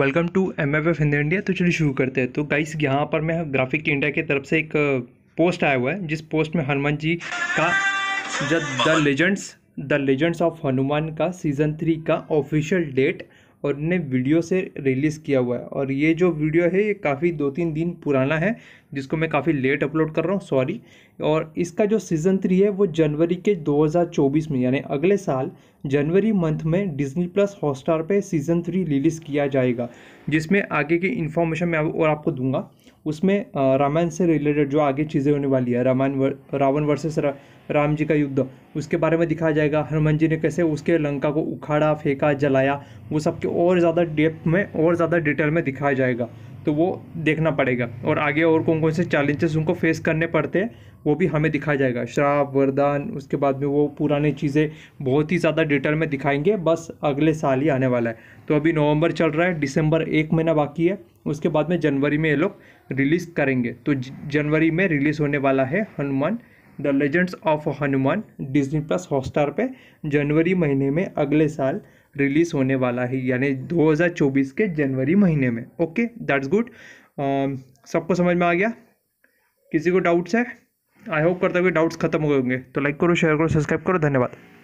welcome to M F F Hindi India तो चलिए शुरू करते हैं तो गाइस यहाँ पर मैं ग्राफिक इंडिया की तरफ से एक पोस्ट आया हुआ है जिस पोस्ट में हनुमान जी का the legends the legends of Hanuman का सीज़न थ्री का ऑफिशियल डेट और इन्हें वीडियो से रिलीज़ किया हुआ है और ये जो वीडियो है ये काफ़ी दो तीन दिन पुराना है जिसको मैं काफ़ी लेट अपलोड कर रहा हूँ सॉरी और इसका जो सीज़न थ्री है वो जनवरी के 2024 में यानी अगले साल जनवरी मंथ में डिज्नी प्लस हॉटस्टार पे सीज़न थ्री रिलीज़ किया जाएगा जिसमें आगे की इन्फॉर्मेशन मैं और आपको दूंगा उसमें रामायण से रिलेटेड जो आगे चीज़ें होने वाली है रामायण रावण वर्सेस रा, राम जी का युद्ध उसके बारे में दिखाया जाएगा हनुमान जी ने कैसे उसके लंका को उखाड़ा फेंका जलाया वो सब के और ज़्यादा डेप्थ में और ज़्यादा डिटेल में दिखाया जाएगा तो वो देखना पड़ेगा और आगे और कौन कौन से चैलेंजेस उनको फेस करने पड़ते हैं वो भी हमें दिखाया जाएगा श्राप वरदान उसके बाद में वो पुरानी चीज़ें बहुत ही ज़्यादा डिटेल में दिखाएंगे बस अगले साल ही आने वाला है तो अभी नवंबर चल रहा है दिसंबर एक महीना बाकी है उसके बाद में जनवरी में ये लोग रिलीज़ करेंगे तो जनवरी में रिलीज़ होने वाला है Hanuman the legends of Hanuman Disney plus Hotstar पर जनवरी महीने में अगले साल रिलीज़ होने वाला है यानी 2024 के जनवरी महीने में ओके दैट्स गुड सबको समझ में आ गया किसी को डाउट्स है आई होप करता हूँ डाउट्स खत्म हो गए होंगे तो लाइक करो शेयर करो सब्सक्राइब करो धन्यवाद